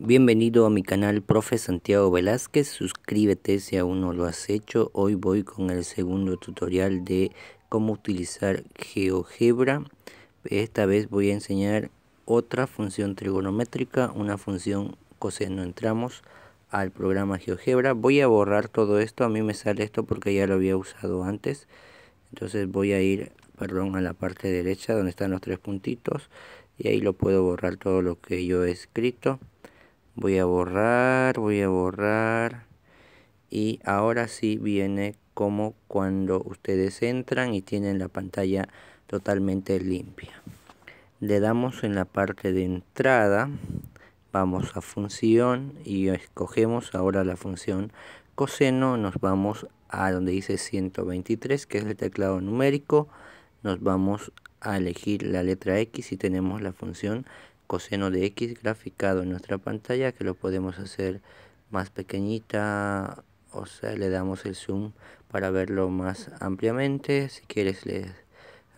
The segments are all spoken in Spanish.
Bienvenido a mi canal Profe Santiago Velázquez, suscríbete si aún no lo has hecho. Hoy voy con el segundo tutorial de cómo utilizar GeoGebra. Esta vez voy a enseñar otra función trigonométrica, una función coseno. Entramos al programa GeoGebra. Voy a borrar todo esto, a mí me sale esto porque ya lo había usado antes. Entonces voy a ir, perdón, a la parte derecha donde están los tres puntitos y ahí lo puedo borrar todo lo que yo he escrito voy a borrar voy a borrar y ahora sí viene como cuando ustedes entran y tienen la pantalla totalmente limpia le damos en la parte de entrada vamos a función y escogemos ahora la función coseno nos vamos a donde dice 123 que es el teclado numérico nos vamos a elegir la letra X y tenemos la función coseno de x graficado en nuestra pantalla que lo podemos hacer más pequeñita o sea le damos el zoom para verlo más ampliamente si quieres le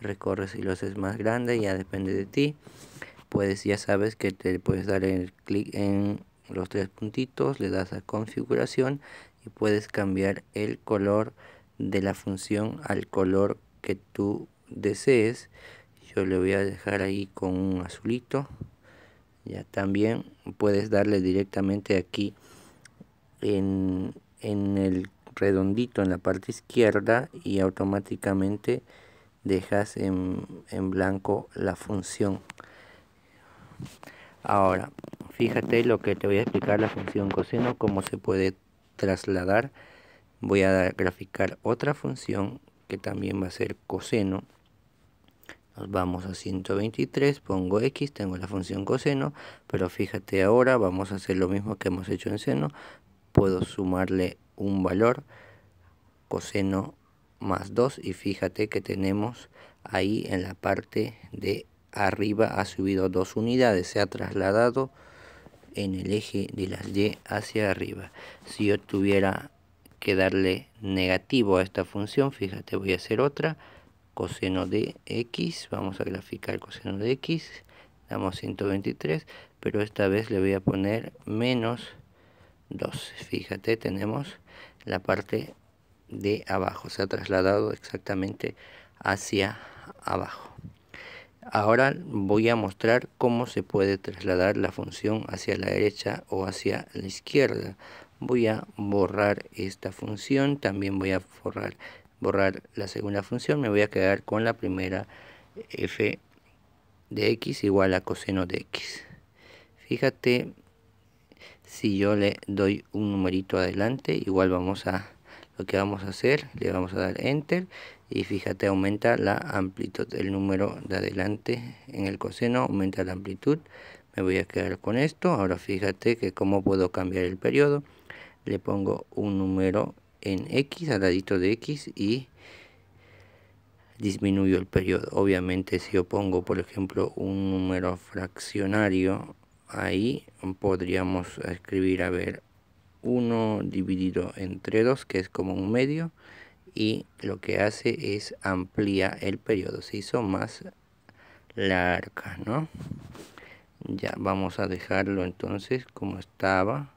recorres y lo haces más grande ya depende de ti puedes ya sabes que te puedes dar el clic en los tres puntitos le das a configuración y puedes cambiar el color de la función al color que tú desees yo le voy a dejar ahí con un azulito ya también puedes darle directamente aquí en, el redondito en la parte izquierda y automáticamente dejas en, en blanco la función ahora fíjate lo que te voy a explicar la función coseno cómo se puede trasladar voy a graficar otra función que también va a ser coseno nos vamos a 123, pongo x, tengo la función coseno, pero fíjate ahora, vamos a hacer lo mismo que hemos hecho en seno. Puedo sumarle un valor, coseno más 2, y fíjate que tenemos ahí en la parte de arriba ha subido dos unidades, se ha trasladado en el eje de las y hacia arriba. Si yo tuviera que darle negativo a esta función, fíjate, voy a hacer otra, coseno de x, vamos a graficar coseno de x, damos 123, pero esta vez le voy a poner menos 2. Fíjate, tenemos la parte de abajo, se ha trasladado exactamente hacia abajo. Ahora voy a mostrar cómo se puede trasladar la función hacia la derecha o hacia la izquierda. Voy a borrar esta función, también voy a borrar borrar la segunda función, me voy a quedar con la primera f de x igual a coseno de x. Fíjate, si yo le doy un numerito adelante, igual vamos a, lo que vamos a hacer, le vamos a dar enter y fíjate aumenta la amplitud, el número de adelante en el coseno aumenta la amplitud. Me voy a quedar con esto, ahora fíjate que cómo puedo cambiar el periodo. Le pongo un número en X, al ladito de X y disminuyo el periodo. Obviamente si yo pongo por ejemplo un número fraccionario ahí podríamos escribir a ver 1 dividido entre 2 que es como un medio y lo que hace es amplía el periodo, se hizo más larga, ¿no? Ya vamos a dejarlo entonces como estaba.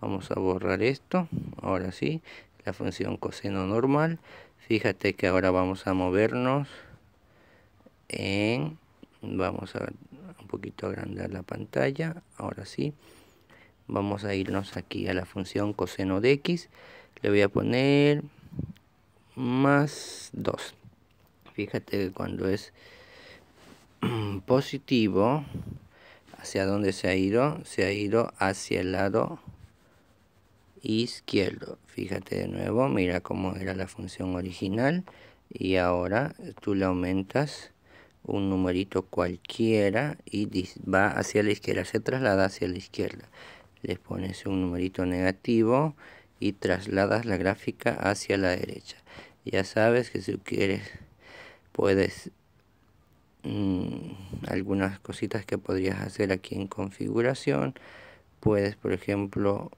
Vamos a borrar esto, ahora sí la función coseno normal. Fíjate que ahora vamos a movernos en... Vamos a un poquito agrandar la pantalla. Ahora sí. Vamos a irnos aquí a la función coseno de x. Le voy a poner más 2. Fíjate que cuando es positivo, hacia dónde se ha ido, se ha ido hacia el lado izquierdo. Fíjate de nuevo, mira cómo era la función original y ahora tú le aumentas un numerito cualquiera y va hacia la izquierda, se traslada hacia la izquierda. Le pones un numerito negativo y trasladas la gráfica hacia la derecha. Ya sabes que si quieres puedes mm, algunas cositas que podrías hacer aquí en configuración. Puedes, por ejemplo,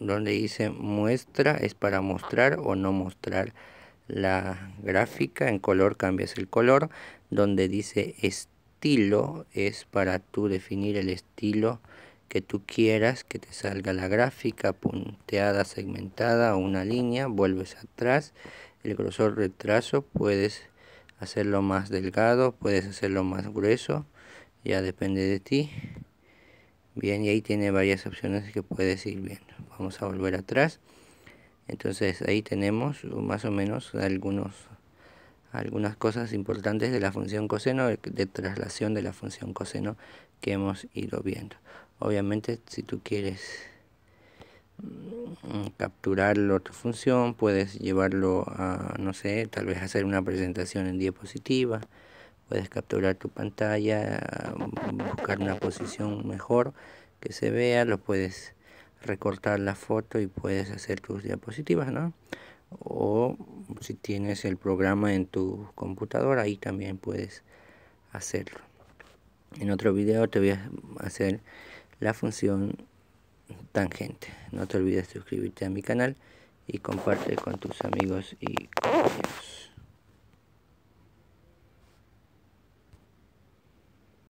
donde dice muestra es para mostrar o no mostrar la gráfica en color cambias el color donde dice estilo es para tú definir el estilo que tú quieras que te salga la gráfica punteada segmentada o una línea vuelves atrás el grosor retraso puedes hacerlo más delgado puedes hacerlo más grueso ya depende de ti bien y ahí tiene varias opciones que puedes ir viendo vamos a volver atrás entonces ahí tenemos más o menos algunas cosas importantes de la función coseno de traslación de la función coseno que hemos ido viendo obviamente si tú quieres mm, capturar la otra función puedes llevarlo a no sé tal vez hacer una presentación en diapositiva puedes capturar tu pantalla, buscar una posición mejor que se vea, lo puedes recortar la foto y puedes hacer tus diapositivas, ¿no? O si tienes el programa en tu computadora, ahí también puedes hacerlo. En otro video te voy a hacer la función tangente. No te olvides suscribirte a mi canal y comparte con tus amigos y